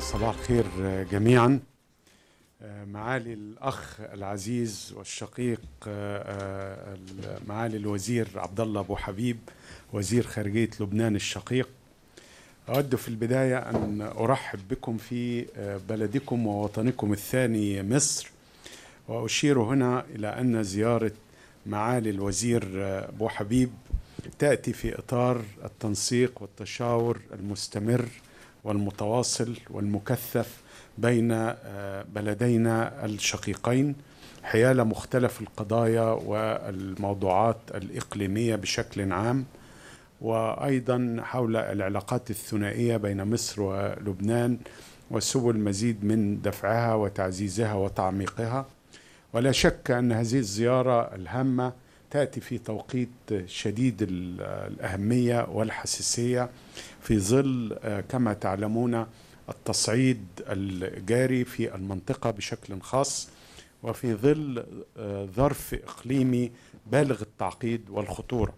صباح الخير جميعا آه، معالي الاخ العزيز والشقيق آه، آه، معالي الوزير عبد الله ابو حبيب وزير خارجيه لبنان الشقيق اود في البدايه ان ارحب بكم في بلدكم ووطنكم الثاني مصر واشير هنا الى ان زياره معالي الوزير ابو حبيب تاتي في اطار التنسيق والتشاور المستمر والمتواصل والمكثف بين آه، بلدينا الشقيقين حيال مختلف القضايا والموضوعات الإقليمية بشكل عام وأيضا حول العلاقات الثنائية بين مصر ولبنان وسبل مزيد من دفعها وتعزيزها وتعميقها ولا شك أن هذه الزيارة الهامة تأتي في توقيت شديد الأهمية والحساسية في ظل آه، كما تعلمون التصعيد الجاري في المنطقة بشكل خاص وفي ظل آه، ظرف إقليمي بالغ التعقيد والخطورة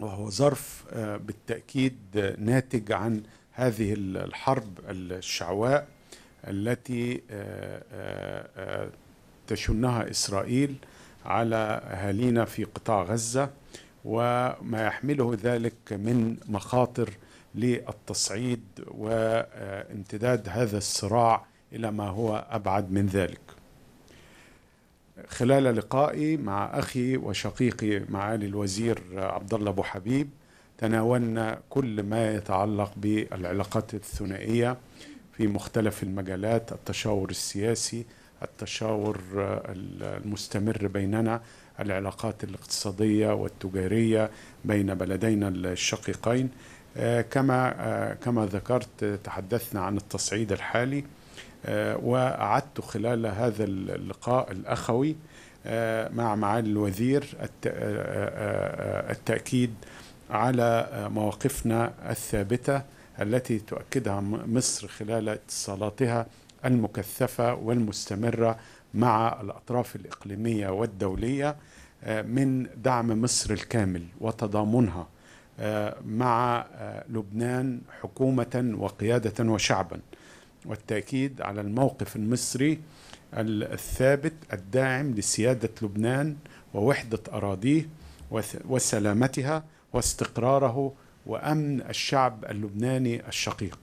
وهو ظرف آه، بالتأكيد ناتج عن هذه الحرب الشعواء التي تشنها إسرائيل على أهالينا في قطاع غزة وما يحمله ذلك من مخاطر للتصعيد وامتداد هذا الصراع إلى ما هو أبعد من ذلك خلال لقائي مع أخي وشقيقي معالي الوزير عبد الله أبو حبيب تناولنا كل ما يتعلق بالعلاقات الثنائية في مختلف المجالات التشاور السياسي التشاور آه، المستمر بيننا العلاقات الاقتصادية والتجارية بين بلدينا الشقيقين آه، كما آه، كما ذكرت تحدثنا عن التصعيد الحالي وأعدت خلال هذا اللقاء الأخوي مع معالي الوزير التأكيد على مواقفنا الثابتة التي تؤكدها مصر خلال اتصالاتها المكثفه والمستمره مع الاطراف الاقليميه والدوليه آه، من دعم مصر الكامل وتضامنها آه، مع آه، لبنان حكومه وقياده وشعبا والتاكيد على الموقف المصري الثابت الداعم لسياده لبنان ووحده اراضيه وسلامتها واستقراره وامن الشعب اللبناني الشقيق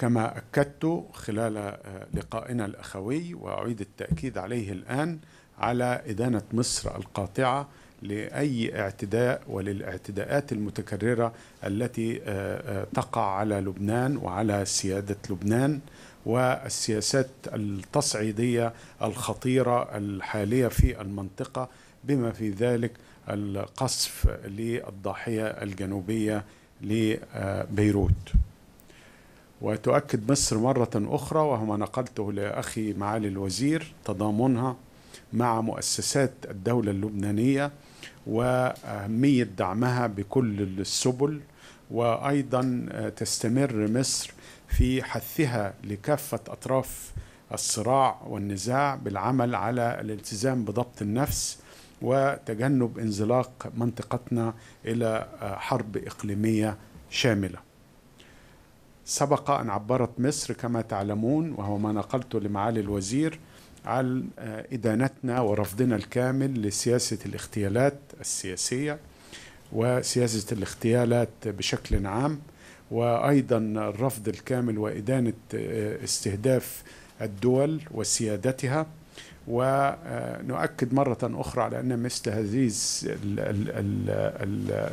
كما أكدت خلال آه، لقائنا الأخوي وأعيد التأكيد عليه الآن على إدانة مصر القاطعة لأي اعتداء وللاعتداءات المتكررة التي آه، آه، تقع على لبنان وعلى سيادة لبنان والسياسات التصعيدية الخطيرة الحالية في المنطقة بما في ذلك القصف للضاحية الجنوبية لبيروت وتؤكد مصر مرة أخرى ما نقلته لأخي معالي الوزير تضامنها مع مؤسسات الدولة اللبنانية وأهمية دعمها بكل السبل وأيضا تستمر مصر في حثها لكافة أطراف الصراع والنزاع بالعمل على الالتزام بضبط النفس وتجنب انزلاق منطقتنا إلى حرب إقليمية شامله سبق أن عبرت مصر كما تعلمون وهو ما نقلته لمعالي الوزير عن آه، إدانتنا ورفضنا الكامل لسياسة الاغتيالات السياسية وسياسة الاغتيالات بشكل عام وأيضا الرفض الكامل وإدانة آه، استهداف الدول وسيادتها ونؤكد مرة أخرى على أن مثل هذه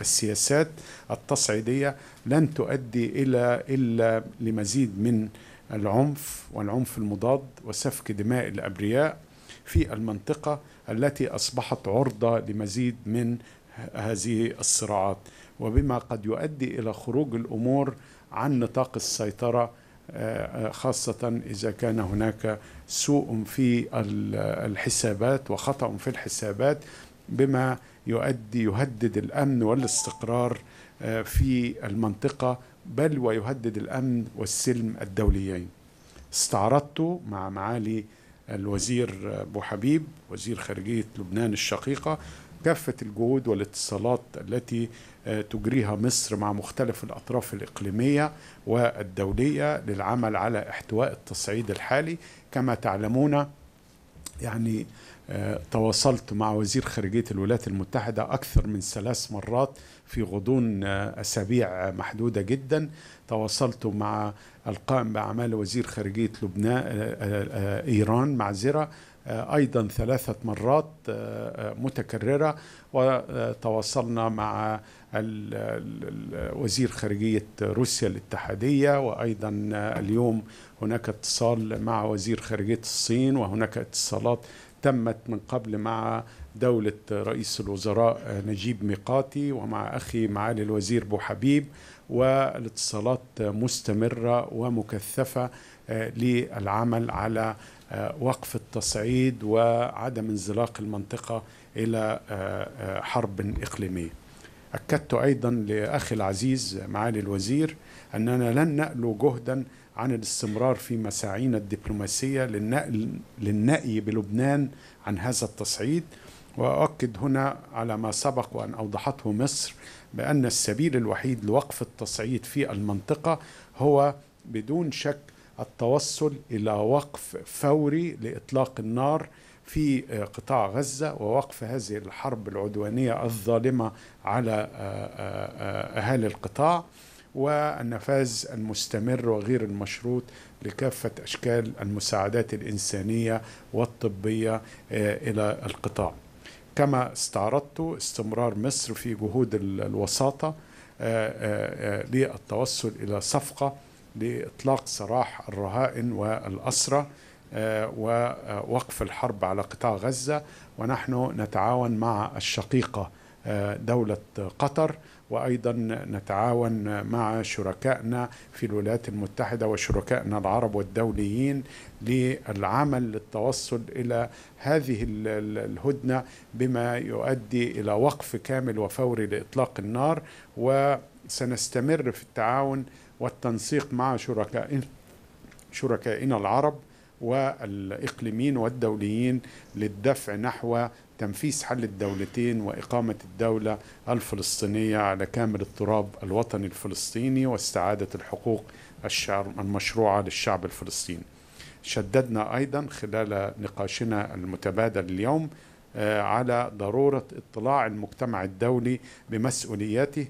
السياسات التصعيدية لن تؤدي إلى إلا لمزيد من العنف والعنف المضاد وسفك دماء الأبرياء في المنطقة التي أصبحت عرضة لمزيد من هذه الصراعات وبما قد يؤدي إلى خروج الأمور عن نطاق السيطرة آه، خاصة إذا كان هناك سوء في الحسابات وخطأ في الحسابات بما يؤدي يهدد الأمن والاستقرار آه، في المنطقة بل ويهدد الأمن والسلم الدوليين استعرضت مع معالي الوزير أبو حبيب وزير خارجية لبنان الشقيقة كافة الجهود والاتصالات التي آه، تجريها مصر مع مختلف الأطراف الإقليمية والدولية للعمل على احتواء التصعيد الحالي كما تعلمون يعني تواصلت مع وزير خارجية الولايات المتحدة أكثر من ثلاث مرات في غضون آه، أسابيع محدودة جدا تواصلت مع القائم بأعمال وزير خارجية لبنان آه، آه، إيران معذرة أيضا ثلاثة مرات متكررة وتواصلنا مع وزير خارجية روسيا الاتحادية وأيضا اليوم هناك اتصال مع وزير خارجية الصين وهناك اتصالات تمت من قبل مع دولة رئيس الوزراء نجيب ميقاتي ومع أخي معالي الوزير بو حبيب والاتصالات مستمرة ومكثفة آه، للعمل على آه، وقف التصعيد وعدم انزلاق المنطقة إلى آه، حرب إقليمية أكدت أيضا لأخي العزيز معالي الوزير أننا لن نألو جهدا عن الاستمرار في مساعينا الدبلوماسية للنقل للنأي بلبنان عن هذا التصعيد وأؤكد هنا على ما سبق وأن أوضحته مصر بأن السبيل الوحيد لوقف التصعيد في المنطقة هو بدون شك التوصل إلى وقف فوري لإطلاق النار في قطاع غزة ووقف هذه الحرب العدوانية الظالمة على آه، آه، آه، أهالي القطاع والنفاذ المستمر وغير المشروط لكافة أشكال المساعدات الإنسانية والطبية آه، إلى القطاع كما استعرضت استمرار مصر في جهود الوساطة آه، آه، للتوصل إلى صفقة لإطلاق سراح الرهائن والأسرة ووقف الحرب على قطاع غزة ونحن نتعاون مع الشقيقة دولة قطر وايضا نتعاون مع شركائنا في الولايات المتحده وشركائنا العرب والدوليين للعمل للتوصل الى هذه الهدنه بما يؤدي الى وقف كامل وفوري لاطلاق النار وسنستمر في التعاون والتنسيق مع شركائنا شركائنا العرب والاقليميين والدوليين للدفع نحو تنفيذ حل الدولتين وإقامة الدولة الفلسطينية على كامل التراب الوطني الفلسطيني واستعادة الحقوق الشعر المشروعة للشعب الفلسطيني شددنا أيضا خلال نقاشنا المتبادل اليوم آه، على ضرورة اطلاع المجتمع الدولي بمسؤولياته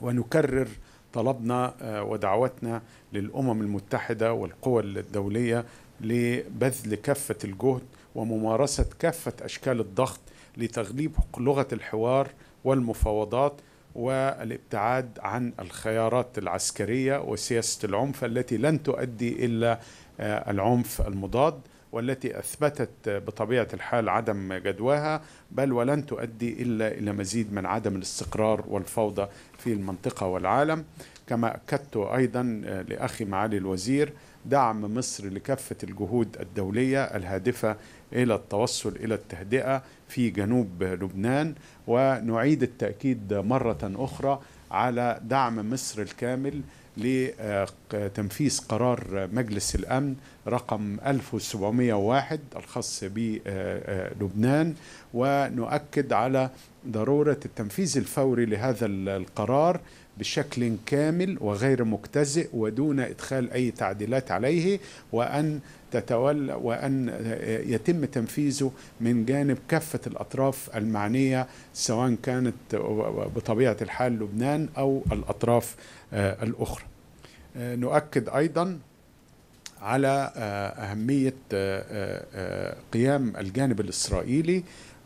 ونكرر طلبنا آه، ودعوتنا للأمم المتحدة والقوى الدولية لبذل كافة الجهد وممارسة كافة أشكال الضغط لتغليب لغة الحوار والمفاوضات والابتعاد عن الخيارات العسكرية وسياسة العنف التي لن تؤدي إلا آه، العنف المضاد والتي اثبتت بطبيعه الحال عدم جدواها بل ولن تؤدي الا الى مزيد من عدم الاستقرار والفوضى في المنطقه والعالم كما اكدت ايضا آه، لاخي معالي الوزير دعم مصر لكافة الجهود الدولية الهادفة إلى التوصل إلى التهدئة في جنوب لبنان ونعيد التأكيد مرة أخرى على دعم مصر الكامل لتنفيذ قرار مجلس الأمن رقم 1701 الخاص بلبنان ونؤكد على ضرورة التنفيذ الفوري لهذا القرار بشكل كامل وغير مكتزئ ودون ادخال اي تعديلات عليه وان تتولى وان يتم تنفيذه من جانب كافه الاطراف المعنيه سواء كانت بطبيعه الحال لبنان او الاطراف آه، الاخرى. آه، نؤكد ايضا على آه، أهمية آه، آه، قيام الجانب الإسرائيلي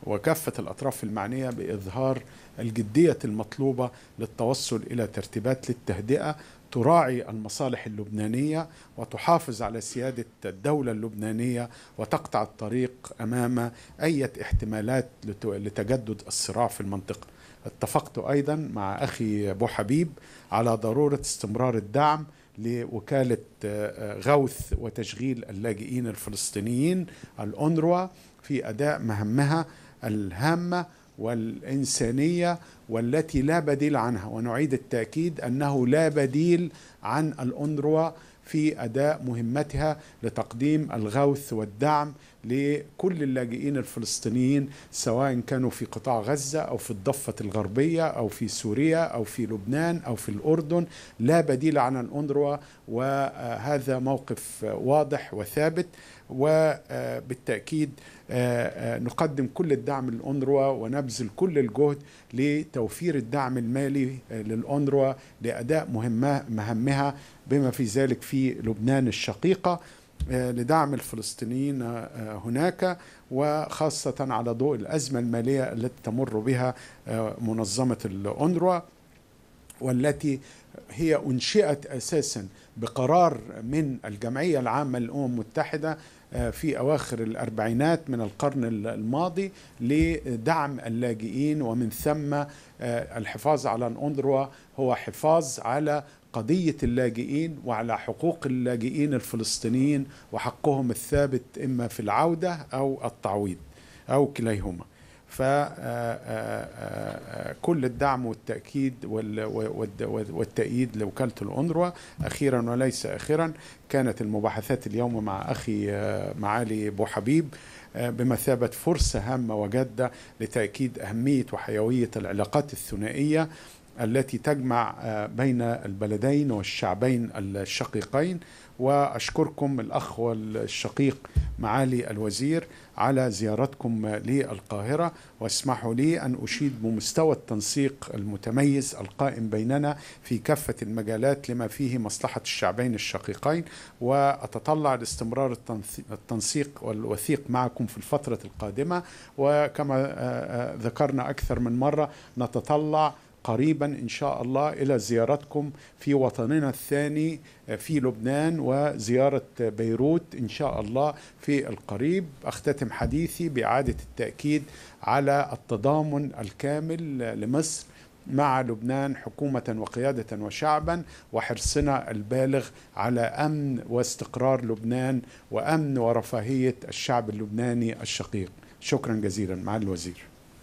وكافة الأطراف المعنية بإظهار الجدية المطلوبة للتوصل إلى ترتيبات للتهدئة تراعي المصالح اللبنانية وتحافظ على سيادة الدولة اللبنانية وتقطع الطريق أمام أي احتمالات لتجدد الصراع في المنطقة اتفقت أيضا مع أخي أبو حبيب على ضرورة استمرار الدعم لوكالة آه، آه، غوث وتشغيل اللاجئين الفلسطينيين الأونروا في أداء مهمها الهامة والإنسانية والتي لا بديل عنها ونعيد التأكيد أنه لا بديل عن الأونروا في أداء مهمتها لتقديم الغوث والدعم لكل اللاجئين الفلسطينيين سواء كانوا في قطاع غزة أو في الضفة الغربية أو في سوريا أو في لبنان أو في الأردن لا بديل عن الأندروا وهذا موقف واضح وثابت وبالتأكيد آه، آه، نقدم كل الدعم للأندروا ونبذل كل الجهد لتوفير الدعم المالي آه، للأندروا لأداء مهمها بما في ذلك في لبنان الشقيقة آه، لدعم الفلسطينيين آه، هناك وخاصة على ضوء الأزمة المالية التي تمر بها آه، منظمة الأونروا والتي هي أنشئت أساسا بقرار من الجمعية العامة للأمم المتحدة آه، في أواخر الأربعينات من القرن الماضي لدعم اللاجئين ومن ثم آه، الحفاظ على الأندروا هو حفاظ على قضية اللاجئين وعلى حقوق اللاجئين الفلسطينيين وحقهم الثابت إما في العودة أو التعويض أو كليهما فكل آه، آه، آه، الدعم والتأكيد والتأييد لوكالة الأنروا أخيرا وليس أخيرا كانت المباحثات اليوم مع أخي معالي بو حبيب بمثابة فرصة هامة وجادة لتأكيد أهمية وحيوية العلاقات الثنائية التي تجمع آه، بين البلدين والشعبين الشقيقين واشكركم الاخ والشقيق معالي الوزير على زيارتكم للقاهره واسمحوا لي ان اشيد بمستوى التنسيق المتميز القائم بيننا في كافه المجالات لما فيه مصلحه الشعبين الشقيقين واتطلع لاستمرار التنسيق والوثيق معكم في الفتره القادمه وكما آه، آه، ذكرنا اكثر من مره نتطلع قريبا ان شاء الله الى زيارتكم في وطننا الثاني آه، في لبنان وزياره بيروت ان شاء الله في القريب اختتم حديثي باعاده التاكيد على التضامن الكامل آه، لمصر مع لبنان حكومة وقيادة وشعبا وحرصنا البالغ على أمن واستقرار لبنان وأمن ورفاهية الشعب اللبناني الشقيق شكرا جزيلا مع الوزير